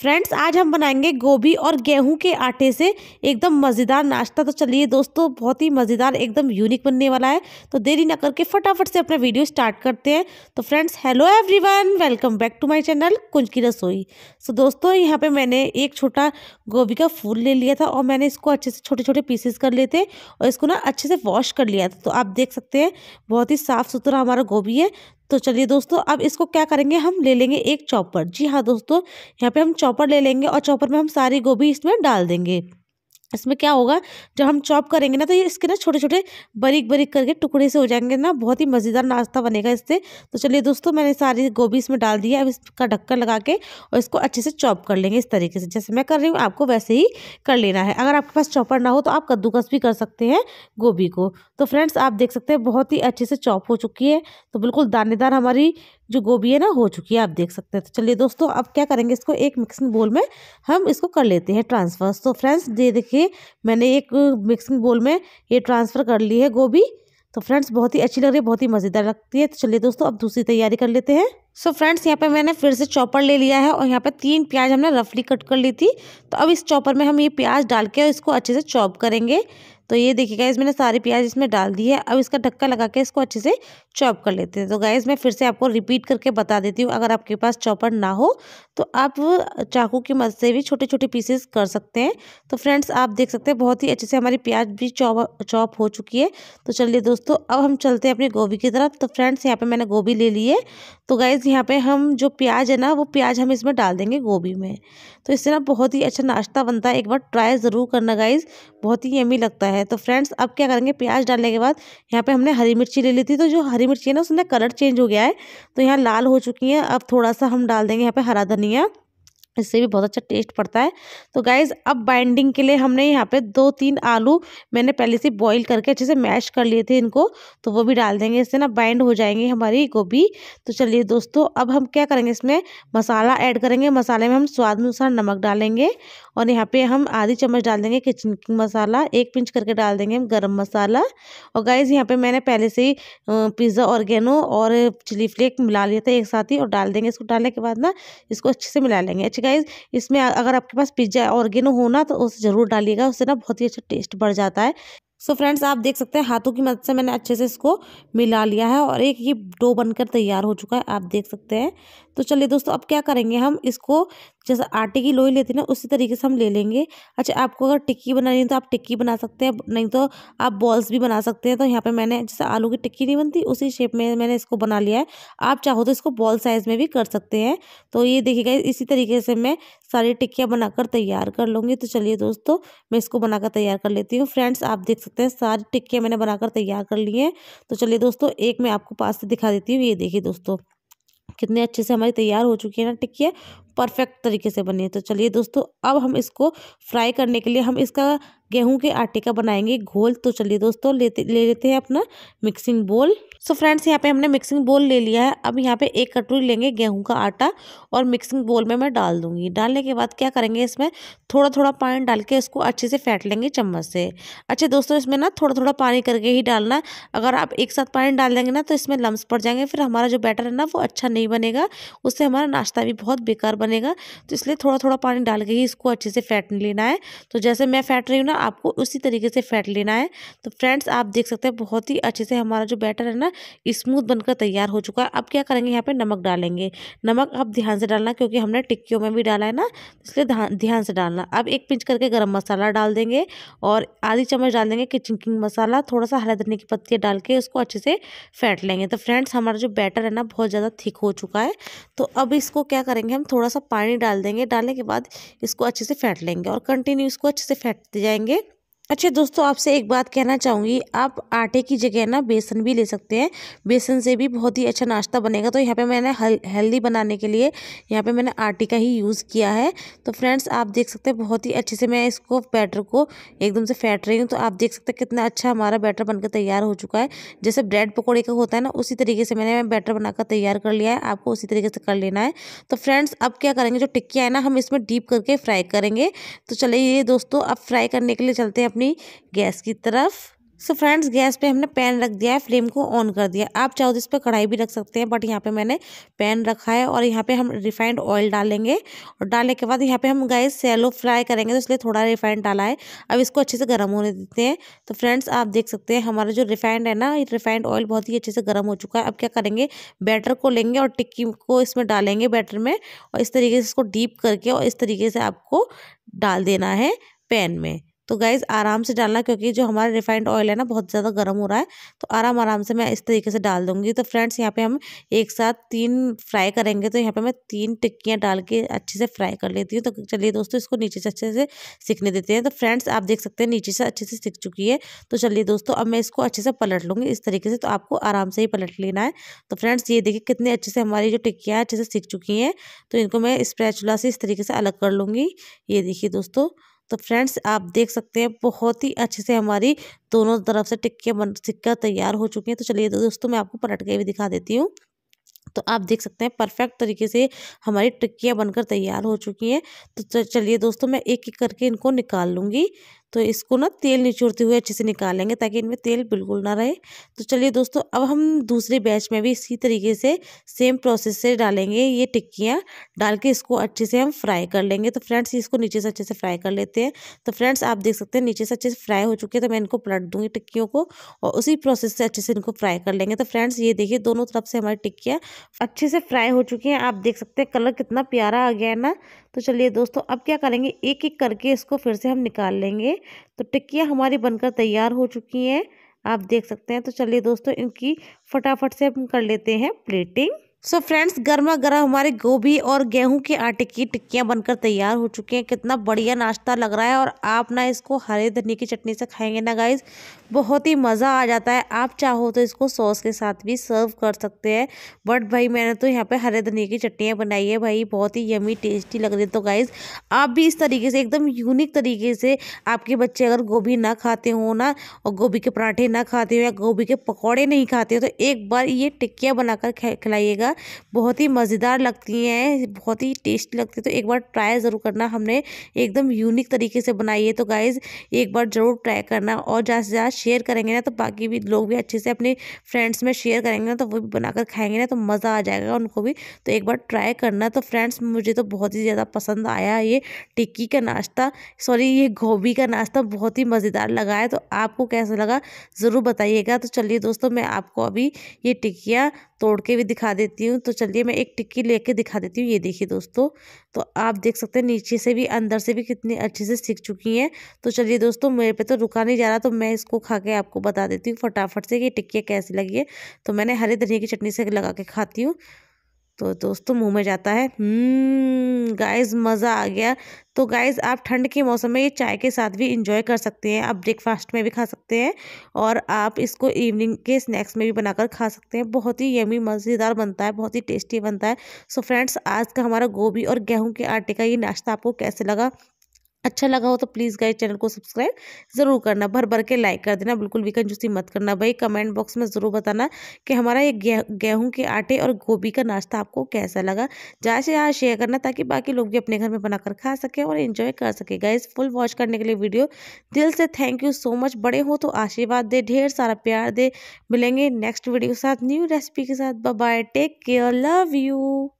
friends आज हम बनाएंगे गोभी और गेहूं के आटे से एकदम मज़ेदार नाश्ता तो चलिए दोस्तों बहुत ही मज़ेदार एकदम यूनिक बनने वाला है तो देरी ना करके फटाफट से अपना वीडियो स्टार्ट करते हैं तो friends hello everyone welcome back to my channel Kunj ki Rasoi सो तो दोस्तों यहाँ पे मैंने एक छोटा गोभी का फूल ले लिया था और मैंने इसको अच्छे से छोटे छोटे पीसेस कर लिए थे और इसको ना अच्छे से वॉश कर लिया था तो आप देख सकते हैं बहुत ही साफ़ सुथरा हमारा गोभी है तो चलिए दोस्तों अब इसको क्या करेंगे हम ले लेंगे एक चॉपर जी हाँ दोस्तों यहाँ पे हम चॉपर ले लेंगे और चॉपर में हम सारी गोभी इसमें डाल देंगे इसमें क्या होगा जब हम चॉप करेंगे ना तो ये इसके ना छोटे छोटे बरीक बरीक करके टुकड़े से हो जाएंगे ना बहुत ही मज़ेदार नाश्ता बनेगा इससे तो चलिए दोस्तों मैंने सारी गोभी इसमें डाल दी है अब इसका ढक्कन लगा के और इसको अच्छे से चॉप कर लेंगे इस तरीके से जैसे मैं कर रही हूँ आपको वैसे ही कर लेना है अगर आपके पास चॉपर ना हो तो आप कद्दूकस भी कर सकते हैं गोभी को तो फ्रेंड्स आप देख सकते हैं बहुत ही अच्छे से चॉप हो चुकी है तो बिल्कुल दानेदार हमारी जो गोभी है ना हो चुकी है आप देख सकते हैं तो चलिए दोस्तों अब क्या करेंगे इसको एक मिक्सिंग बोल में हम इसको कर लेते हैं ट्रांसफ़र तो फ्रेंड्स ये देखिए मैंने एक मिक्सिंग बोल में ये ट्रांसफ़र कर ली है गोभी तो फ्रेंड्स बहुत ही अच्छी लग रही है बहुत ही मज़ेदार लगती है तो चलिए दोस्तों अब दूसरी तैयारी कर लेते हैं सो so फ्रेंड्स यहाँ पे मैंने फिर से चॉपर ले लिया है और यहाँ पे तीन प्याज हमने रफली कट कर ली थी तो अब इस चॉपर में हम ये प्याज डाल के इसको अच्छे से चॉप करेंगे तो ये देखिएगा इस मैंने सारी प्याज इसमें डाल दी है अब इसका ढक्का लगा के इसको अच्छे से चॉप कर लेते हैं तो गाइज मैं फिर से आपको रिपीट करके बता देती हूँ अगर आपके पास चॉपर ना हो तो आप चाकू की मदद से भी छोटे छोटे पीसेस कर सकते हैं तो फ्रेंड्स आप देख सकते हैं बहुत ही अच्छे से हमारी प्याज भी चॉप चॉप हो चुकी है तो चलिए दोस्तों अब हम चलते हैं अपनी गोभी की तरफ तो फ्रेंड्स यहाँ पर मैंने गोभी ले ली है तो गाइज़ यहाँ पर हम जो प्याज है ना वो प्याज हम इसमें डाल देंगे गोभी में तो इससे ना बहुत ही अच्छा नाश्ता बनता है एक बार ट्राई ज़रूर करना गाइज़ बहुत ही यमी लगता है है तो फ्रेंड्स अब क्या करेंगे प्याज डालने के बाद यहाँ पे हमने हरी मिर्ची ले ली थी तो जो हरी मिर्ची है ना उसने कलर चेंज हो गया है तो यहाँ लाल हो चुकी है अब थोड़ा सा हम डाल देंगे यहाँ पे हरा धनिया इससे भी बहुत अच्छा टेस्ट पड़ता है तो गाइज़ अब बाइंडिंग के लिए हमने यहाँ पे दो तीन आलू मैंने पहले से बॉईल करके अच्छे से मैश कर लिए थे इनको तो वो भी डाल देंगे इससे ना बाइंड हो जाएंगे हमारी गोभी तो चलिए दोस्तों अब हम क्या करेंगे इसमें मसाला ऐड करेंगे मसाले में हम स्वाद अनुसार नमक डालेंगे और यहाँ पर हम आधी चम्मच डाल देंगे किचन मसाला एक पिंच करके डाल देंगे हम गर्म मसाला और गाइज़ यहाँ पे मैंने पहले से ही पिज़्ज़ा ऑर्गेनो और चिली फ्लेक मिला लिया था एक साथ ही और डाल देंगे इसको डालने के बाद ना इसको अच्छे से मिला लेंगे अच्छे गाइज अच्छा इसमें अगर आपके पास पिज्ज़ा ऑर्गेनो हो ना तो उसे ज़रूर डालिएगा उससे ना बहुत ही अच्छा टेस्ट बढ़ जाता है सो so फ्रेंड्स आप देख सकते हैं हाथों की मदद से मैंने अच्छे से इसको मिला लिया है और एक ये डो बनकर तैयार हो चुका है आप देख सकते हैं तो चलिए दोस्तों अब क्या करेंगे हम इसको जैसे आटे की लोई लेते ना उसी तरीके से हम ले लेंगे अच्छा आपको अगर टिक्की बनानी है तो आप टिक्की बना सकते हैं नहीं तो आप बॉल्स भी बना सकते हैं तो यहाँ पे मैंने जैसे आलू की टिक्की नहीं बनती उसी शेप में मैंने इसको बना लिया है आप चाहो तो इसको बॉल साइज़ में भी कर सकते हैं तो ये देखिएगा इसी तरीके से मैं सारी टिक्कियाँ बनाकर तैयार कर लूँगी तो चलिए दोस्तों मैं इसको बनाकर तैयार कर लेती हूँ फ्रेंड्स आप देख सकते हैं सारी टिक्कियाँ मैंने बनाकर तैयार कर ली हैं तो चलिए दोस्तों एक मैं आपको पास से दिखा देती हूँ ये देखिए दोस्तों कितने अच्छे से हमारी तैयार हो चुकी है ना टिक्किया परफेक्ट तरीके से बनी है तो चलिए दोस्तों अब हम इसको फ्राई करने के लिए हम इसका गेहूं के आटे का बनाएंगे घोल तो चलिए दोस्तों लेते ले लेते हैं अपना मिक्सिंग बोल सो फ्रेंड्स यहाँ पे हमने मिक्सिंग बोल ले लिया है अब यहाँ पे एक कटोरी लेंगे गेहूं का आटा और मिक्सिंग बोल में मैं डाल दूंगी डालने के बाद क्या करेंगे इसमें थोड़ा थोड़ा पानी डाल के इसको अच्छे से फेंट लेंगे चम्मच से अच्छा दोस्तों इसमें ना थोड़ा थोड़ा पानी करके ही डालना अगर आप एक साथ पानी डाल देंगे ना तो इसमें लम्स पड़ जाएंगे फिर हमारा जो बैटर है ना वो अच्छा नहीं बनेगा उससे हमारा नाश्ता भी बहुत बेकार बनेगा तो इसलिए थोड़ा थोड़ा पानी डाल के ही इसको अच्छे से फेंट लेना है तो जैसे मैं फेंट रही हूँ ना आपको उसी तरीके से फैट लेना है तो फ्रेंड्स आप देख सकते हैं बहुत ही अच्छे से हमारा जो बैटर है ना स्मूथ बनकर तैयार हो चुका है अब क्या करेंगे यहाँ पर नमक डालेंगे नमक आप ध्यान से डालना क्योंकि हमने टिक्कियों में भी डाला है ना इसलिए ध्यान से डालना अब एक पिंच करके गर्म मसाला डाल देंगे और आधी चम्मच डाल देंगे किचन किंग मसाला थोड़ा सा हरा धनिया की पत्तियाँ डाल के उसको अच्छे से फैट लेंगे तो फ्रेंड्स हमारा जो बैटर है ना बहुत ज़्यादा थिक हो चुका है तो अब इसको क्या करेंगे हम थोड़ा सा पानी डाल देंगे डालने के बाद इसको अच्छे से फैट लेंगे और कंटिन्यू इसको अच्छे से फैटते जाएंगे ಹಾಗೆ अच्छा दोस्तों आपसे एक बात कहना चाहूँगी आप आटे की जगह ना बेसन भी ले सकते हैं बेसन से भी बहुत ही अच्छा नाश्ता बनेगा तो यहाँ पे मैंने हल, हेल्दी बनाने के लिए यहाँ पे मैंने आटे का ही यूज़ किया है तो फ्रेंड्स आप देख सकते हैं बहुत ही अच्छे से मैं इसको बैटर को एकदम से फैट रही हूँ तो आप देख सकते हैं कितना अच्छा हमारा बैटर बनकर तैयार हो चुका है जैसे ब्रेड पकौड़े का होता है ना उसी तरीके से मैंने बैटर बनाकर तैयार कर लिया है आपको उसी तरीके से कर लेना है तो फ्रेंड्स अब क्या करेंगे जो टिक्किया है ना हम इसमें डीप करके फ्राई करेंगे तो चलिए दोस्तों अब फ्राई करने के लिए चलते हैं अपनी गैस की तरफ सो फ्रेंड्स गैस पे हमने पैन रख दिया है फ्लेम को ऑन कर दिया आप चाहो तो इस पर कढ़ाई भी रख सकते हैं बट यहाँ पे मैंने पैन रखा है और यहाँ पे हम रिफाइंड ऑयल डालेंगे और डालने के बाद यहाँ पे हम गैस सेलो फ्राई करेंगे तो इसलिए थोड़ा रिफाइंड डाला है अब इसको अच्छे से गर्म होने देते हैं तो फ्रेंड्स आप देख सकते हैं हमारा जो रिफाइंड है ना रिफाइंड ऑयल बहुत ही अच्छे से गर्म हो चुका है अब क्या करेंगे बैटर को लेंगे और टिक्की को इसमें डालेंगे बैटर में और इस तरीके से इसको डीप करके और इस तरीके से आपको डाल देना है पैन में तो गाइज़ आराम से डालना क्योंकि जो हमारा रिफाइंड ऑयल है ना बहुत ज़्यादा गर्म हो रहा है तो आराम आराम से मैं इस तरीके से डाल दूँगी तो फ्रेंड्स यहाँ पर हम एक साथ तीन फ्राई करेंगे तो यहाँ पर मैं तीन टिक्कियाँ डाल के अच्छे से फ्राई कर लेती हूँ तो चलिए दोस्तों इसको नीचे से अच्छे से सीखने देते हैं तो फ्रेंड्स आप देख सकते हैं नीचे से अच्छे से सीख चुकी है तो चलिए दोस्तों अब मैं इसको अच्छे से पलट लूँगी इस तरीके से तो आपको आराम से ही पलट लेना है तो फ्रेंड्स ये देखिए कितने अच्छे से हमारी जो टिक्कियाँ अच्छे से सीख चुकी हैं तो इनको मैं स्प्रैचुला से इस तरीके से अलग कर लूँगी ये देखिए दोस्तों तो फ्रेंड्स आप देख सकते हैं बहुत ही अच्छे से हमारी दोनों तरफ से टिक्के बन सिक्का तैयार हो चुके हैं तो चलिए दोस्तों मैं आपको पलट के भी दिखा देती हूँ तो आप देख सकते हैं परफेक्ट तरीके से हमारी टिक्कियाँ बनकर तैयार हो चुकी हैं तो चलिए दोस्तों मैं एक एक करके इनको निकाल लूँगी तो इसको ना तेल निचोड़ते हुए अच्छे से निकालेंगे ताकि इनमें तेल बिल्कुल ना रहे तो चलिए दोस्तों अब हम दूसरे बैच में भी इसी तरीके से सेम प्रोसेस से डालेंगे ये टिक्कियाँ डाल के इसको अच्छे से हम फ्राई कर लेंगे तो फ्रेंड्स इसको नीचे से अच्छे से फ्राई कर लेते हैं तो फ्रेंड्स आप देख सकते हैं नीचे से अच्छे से फ्राई हो चुके हैं तो मैं इनको पलट दूँगी टिक्कियों को और उसी प्रोसेस से अच्छे से इनको फ्राई कर लेंगे तो फ्रेंड्स ये देखिए दोनों तरफ से हमारी टिक्कियाँ अच्छे से फ्राई हो चुकी हैं आप देख सकते हैं कलर कितना प्यारा आ गया है ना तो चलिए दोस्तों अब क्या करेंगे एक एक करके इसको फिर से हम निकाल लेंगे तो टिक्कियाँ हमारी बनकर तैयार हो चुकी हैं आप देख सकते हैं तो चलिए दोस्तों इनकी फटाफट से हम कर लेते हैं प्लेटिंग सो फ्रेंड्स गर्मा गर्म हमारे गोभी और गेहूं के आटे की टिक्कियां बनकर तैयार हो चुकी हैं कितना बढ़िया नाश्ता लग रहा है और आप ना इसको हरे धनी की चटनी से खाएंगे ना गाइज बहुत ही मज़ा आ जाता है आप चाहो तो इसको सॉस के साथ भी सर्व कर सकते हैं बट भाई मैंने तो यहाँ पे हरे धनी की चटनियाँ बनाई है भाई बहुत ही यमी टेस्टी लग रही है तो गाइज़ आप भी इस तरीके से एकदम यूनिक तरीके से आपके बच्चे अगर गोभी ना खाते हो ना और गोभी के पराठे ना खाते हो या गोभी के पकौड़े नहीं खाते हो तो एक बार ये टिक्कियाँ बनाकर खिलाइएगा ज़्यादा बहुत ही मज़ेदार लगती हैं बहुत ही टेस्ट लगती है तो एक बार ट्राई ज़रूर करना हमने एकदम यूनिक तरीके से बनाई है तो गाइज़ एक बार ज़रूर ट्राई करना और ज़्यादा से ज़्यादा शेयर करेंगे ना तो बाकी भी लोग भी अच्छे से अपने फ्रेंड्स में शेयर करेंगे ना तो वो भी बनाकर खाएंगे ना तो मज़ा आ जाएगा उनको भी तो एक बार ट्राई करना तो फ्रेंड्स मुझे तो बहुत ही ज़्यादा पसंद आया ये टिक्की का नाश्ता सॉरी ये गोभी का नाश्ता बहुत ही मज़ेदार लगा है तो आपको कैसा लगा ज़रूर बताइएगा तो चलिए दोस्तों मैं आपको अभी ये टिक्कियाँ तोड़ के भी दिखा देती देती हूँ तो चलिए मैं एक टिक्की लेके दिखा देती हूँ ये देखिए दोस्तों तो आप देख सकते हैं नीचे से भी अंदर से भी कितनी अच्छे से सीख चुकी हैं तो चलिए दोस्तों मेरे पे तो रुका नहीं जा रहा तो मैं इसको खा के आपको बता देती हूँ फटाफट से कि टिक्की कैसी लगी है तो मैंने हरे धनिया की चटनी से लगा के खाती हूँ तो दोस्तों मुंह में जाता है गाइस हम्म, मज़ा आ गया तो गाइस आप ठंड के मौसम में ये चाय के साथ भी इंजॉय कर सकते हैं आप ब्रेकफास्ट में भी खा सकते हैं और आप इसको इवनिंग के स्नैक्स में भी बनाकर खा सकते हैं बहुत ही यमी मज़ेदार बनता है बहुत ही टेस्टी बनता है सो फ्रेंड्स आज का हमारा गोभी और गेहूँ के आटे का ये नाश्ता आपको कैसे लगा अच्छा लगा हो तो प्लीज़ गाइज चैनल को सब्सक्राइब ज़रूर करना भर भर के लाइक कर देना बिल्कुल भी कंजूसी मत करना भाई कमेंट बॉक्स में ज़रूर बताना कि हमारा ये गेहूं के आटे और गोभी का नाश्ता आपको कैसा लगा ज़्यादा से ज़्यादा शेयर करना ताकि बाकी लोग भी अपने घर में बनाकर खा सकें और इन्जॉय कर सके गाइज फुल वॉच करने के लिए वीडियो दिल से थैंक यू सो मच बड़े हो तो आशीर्वाद दे ढेर सारा प्यार दे मिलेंगे नेक्स्ट वीडियो के साथ न्यू रेसिपी के साथ bye take care love you